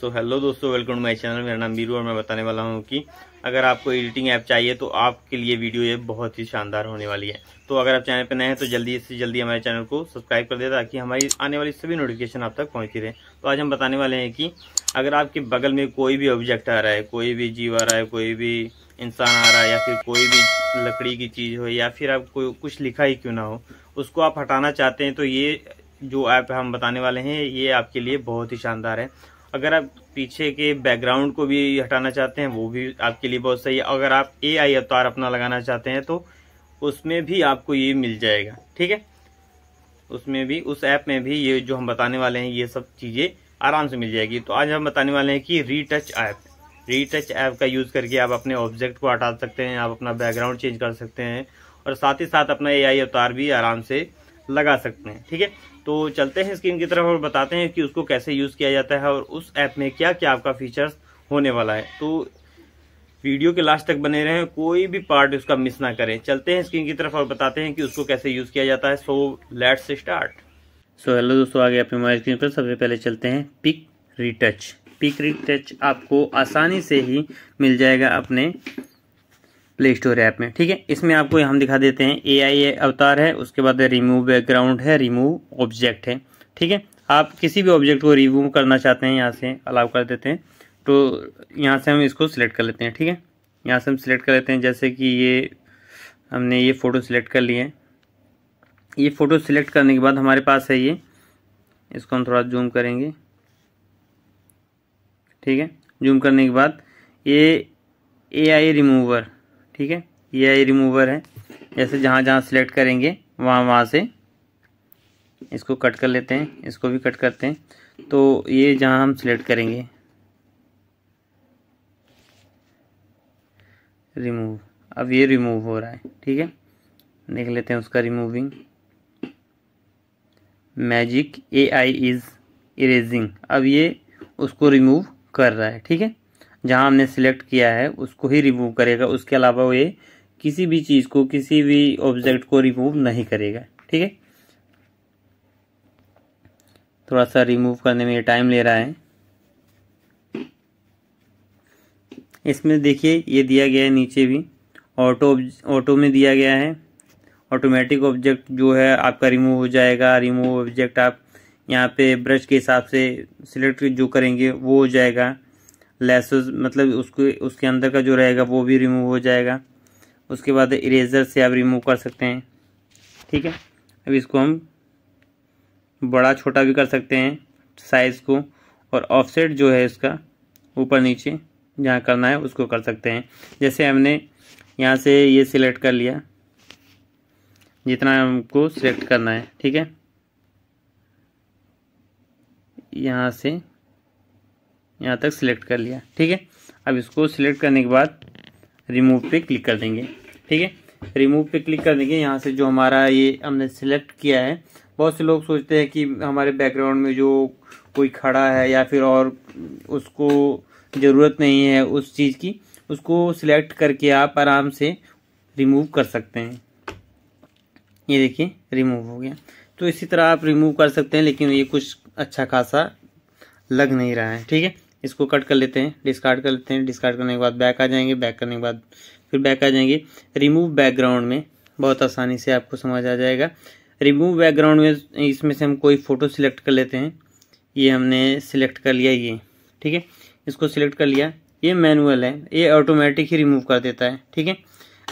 सो hello दोस्तों welcome to my channel मेरा नाम वीरू और मैं बताने वाला हूँ कि अगर आपको एडिटिंग ऐप चाहिए तो आपके लिए वीडियो ये बहुत ही शानदार होने वाली है तो अगर आप चैनल पर नए हैं तो जल्दी से जल्दी हमारे चैनल को सब्सक्राइब कर दें ताकि हमारी आने वाली सभी नोटिफिकेशन आप तक पहुँची रहे तो आज हम बताने वाले हैं कि अगर आपके बगल में कोई भी ऑब्जेक्ट आ रहा है कोई भी जीव आ रहा है कोई भी इंसान आ रहा है या फिर कोई भी लकड़ी की चीज़ हो या फिर आप कोई कुछ लिखा ही क्यों ना हो उसको आप हटाना चाहते हैं तो ये जो ऐप हम बताने वाले हैं ये आपके लिए बहुत ही शानदार है अगर आप पीछे के बैकग्राउंड को भी हटाना चाहते हैं वो भी आपके लिए बहुत सही है अगर आप ए आई अवतार अपना लगाना चाहते हैं तो उसमें भी आपको ये मिल जाएगा ठीक है उसमें भी उस ऐप में भी ये जो हम बताने वाले हैं ये सब चीज़ें आराम से मिल जाएगी तो आज हम बताने वाले हैं कि रीटच ऐप रीटच ऐप का यूज़ करके आप अपने ऑब्जेक्ट को हटा सकते हैं आप अपना बैकग्राउंड चेंज कर सकते हैं और साथ ही साथ अपना एआई अवतार भी आराम से लगा सकते हैं ठीक है तो चलते हैं स्क्रीन की तरफ और बताते हैं कि उसको कैसे यूज़ किया जाता है और उस ऐप में क्या क्या आपका फीचर्स होने वाला है तो वीडियो के लास्ट तक बने रहें कोई भी पार्ट उसका मिस ना करें चलते हैं स्क्रीन की तरफ और बताते हैं कि उसको कैसे यूज़ किया जाता है so let's start so hello दोस्तों आगे अपने मोबाइल स्क्रीन पर सबसे पहले चलते हैं पिक रिटच पिक रिटच आपको आसानी से ही मिल जाएगा अपने प्ले स्टोर ऐप में ठीक है इसमें आपको हम दिखा देते हैं ए आई अवतार है उसके बाद रिमूव बैकग्राउंड है रिमूव ऑब्जेक्ट है ठीक है आप किसी भी ऑब्जेक्ट को रिमूव करना चाहते हैं यहाँ से अलाउ कर देते हैं तो यहाँ से हम इसको सिलेक्ट कर लेते हैं ठीक है यहाँ से हम सिलेक्ट कर लेते हैं जैसे कि ये हमने ये फ़ोटो सिलेक्ट कर लिए है ये फ़ोटो सिलेक्ट करने के बाद हमारे पास है ये इसको हम थोड़ा जूम करेंगे ठीक है जूम करने के बाद ये ए आई रिमूवर ठीक है ये आई रिमूवर है जैसे जहाँ जहाँ सेलेक्ट करेंगे वहाँ वहाँ से इसको कट कर लेते हैं इसको भी कट करते हैं तो ये जहाँ हम सिलेक्ट करेंगे रिमूव अब ये रिमूव हो रहा है ठीक है देख लेते हैं उसका removing magic A I is erasing अब ये उसको रिमूव कर रहा है ठीक है जहाँ हमने सेलेक्ट किया है उसको ही रिमूव करेगा उसके अलावा वो ये किसी भी चीज़ को किसी भी ऑब्जेक्ट को रिमूव नहीं करेगा ठीक है थोड़ा सा रिमूव करने में टाइम ले रहा है इसमें देखिए ये दिया गया है नीचे भी ऑटो ऑटो में दिया गया है ऑटोमेटिक ऑब्जेक्ट जो है आपका रिमूव हो जाएगा रिमूव ऑब्जेक्ट आप यहाँ पे ब्रश के हिसाब से सिलेक्ट जो करेंगे वो हो जाएगा लेसेस मतलब उसको उसके अंदर का जो रहेगा वो भी रिमूव हो जाएगा उसके बाद इरेजर से आप रिमूव कर सकते हैं ठीक है अब इसको हम बड़ा छोटा भी कर सकते हैं साइज़ को और ऑफसेट जो है इसका ऊपर नीचे जहाँ करना है उसको कर सकते हैं जैसे हमने यहाँ से ये सिलेक्ट कर लिया जितना हमको सिलेक्ट करना है ठीक है यहाँ से यहाँ तक सिलेक्ट कर लिया ठीक है अब इसको सिलेक्ट करने के बाद रिमूव पे क्लिक कर देंगे ठीक है रिमूव पे क्लिक कर देंगे यहाँ से जो हमारा ये हमने सिलेक्ट किया है बहुत से लोग सोचते हैं कि हमारे बैकग्राउंड में जो कोई खड़ा है या फिर और उसको ज़रूरत नहीं है उस चीज़ की उसको सिलेक्ट करके आप आराम से रिमूव कर सकते हैं ये देखिए रिमूव हो गया तो इसी तरह आप रिमूव कर सकते हैं लेकिन ये कुछ अच्छा खासा लग नहीं रहा है ठीक है इसको कट कर लेते हैं डिस्कार्ड कर लेते हैं डिस्कार्ड करने के बाद बैक आ जाएंगे बैक करने के बाद फिर बैक आ जाएंगे रिमूव बैकग्राउंड में बहुत आसानी से आपको समझ आ जाएगा रिमूव बैकग्राउंड में इसमें से हम कोई फ़ोटो सिलेक्ट कर लेते हैं ये हमने सिलेक्ट कर लिया ये ठीक है इसको सिलेक्ट कर लिया ये मैनुअल है ये ऑटोमेटिक ही रिमूव कर देता है ठीक है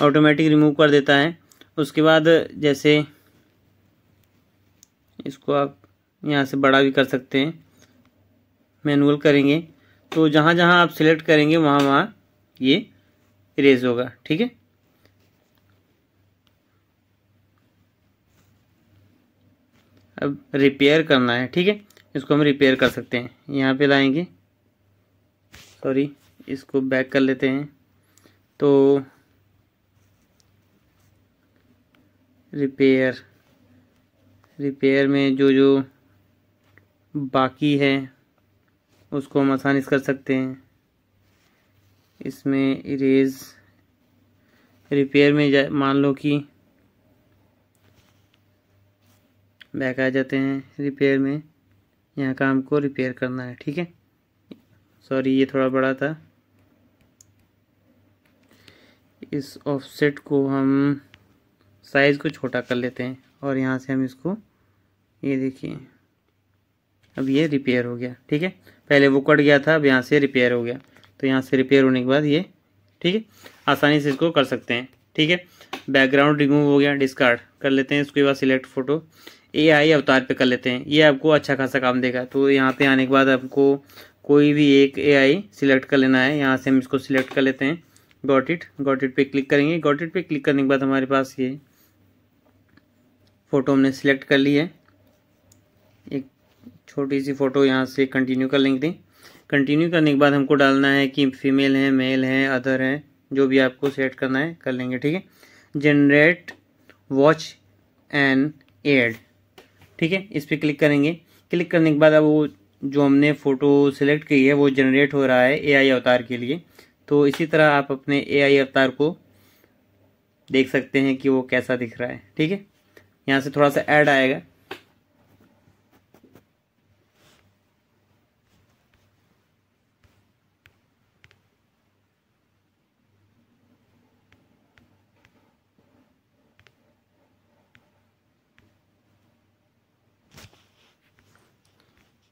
ऑटोमेटिक रिमूव कर देता है उसके बाद जैसे इसको आप यहाँ से बड़ा भी कर सकते हैं मैनुअल करेंगे तो जहाँ जहाँ आप सिलेक्ट करेंगे वहाँ वहाँ ये इरेज होगा ठीक है अब रिपेयर करना है ठीक है इसको हम रिपेयर कर सकते हैं यहाँ पे लाएंगे सॉरी इसको बैक कर लेते हैं तो रिपेयर रिपेयर में जो जो बाकी है उसको हम आसानी से कर सकते हैं इसमें इरेज रिपेयर में मान लो कि बैक आ जाते हैं रिपेयर में यहाँ का हमको रिपेयर करना है ठीक है सॉरी ये थोड़ा बड़ा था इस ऑफसेट को हम साइज़ को छोटा कर लेते हैं और यहाँ से हम इसको ये देखिए अब ये रिपेयर हो गया ठीक है पहले वो कट गया था अब यहाँ से रिपेयर हो गया तो यहाँ से रिपेयर होने के बाद ये ठीक है आसानी से इसको कर सकते हैं ठीक है बैकग्राउंड रिमूव हो गया डिस्कार्ड कर लेते हैं उसके बाद सिलेक्ट फोटो ए आई अवतार पे कर लेते हैं ये आपको अच्छा खासा काम देगा तो यहाँ पे आने के बाद आपको कोई भी एक ए आई सिलेक्ट कर लेना है यहाँ से हम इसको सिलेक्ट कर लेते हैं गॉट इट गॉट इट पे क्लिक करेंगे गॉट इट पे क्लिक करने के बाद हमारे पास ये फ़ोटो हमने सिलेक्ट कर ली है छोटी सी फ़ोटो यहाँ से कंटिन्यू का लिंक दें कंटिन्यू करने के बाद हमको डालना है कि फीमेल है मेल हैं अदर हैं जो भी आपको सेट करना है कर लेंगे ठीक है जनरेट वॉच एंड एड ठीक है इस पर क्लिक करेंगे क्लिक करने के बाद अब वो जो हमने फ़ोटो सेलेक्ट की है वो जनरेट हो रहा है एआई अवतार के लिए तो इसी तरह आप अपने एआई अवतार को देख सकते हैं कि वो कैसा दिख रहा है ठीक है यहाँ से थोड़ा सा ऐड आएगा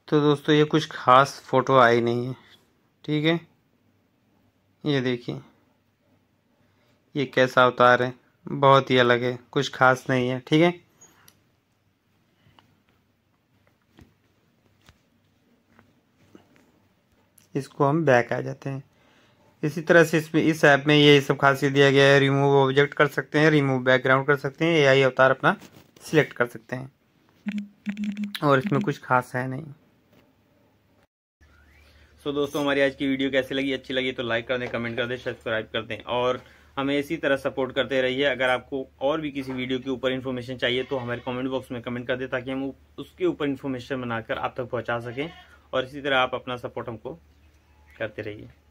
तो दोस्तों ये कुछ ख़ास फ़ोटो आई नहीं है ठीक है ये देखिए ये कैसा अवतार है बहुत ही अलग है कुछ खास नहीं है ठीक है इसको हम बैक आ जाते हैं इसी तरह से इसमें इस ऐप में ये सब खासियत दिया गया है रिमूव ऑब्जेक्ट कर सकते हैं रिमूव बैकग्राउंड कर सकते हैं एआई अवतार अपना सिलेक्ट कर सकते हैं और इसमें कुछ खास है नहीं सो so, दोस्तों हमारी आज की वीडियो कैसी लगी अच्छी लगी तो लाइक कर दें कमेंट कर दें सब्सक्राइब कर दें और हमें इसी तरह सपोर्ट करते रहिए अगर आपको और भी किसी वीडियो के ऊपर इन्फॉर्मेशन चाहिए तो हमारे कमेंट बॉक्स में कमेंट कर दें ताकि हम उसके ऊपर इन्फॉर्मेशन बनाकर आप तक पहुंचा सकें और इसी तरह आप अपना सपोर्ट हमको करते रहिए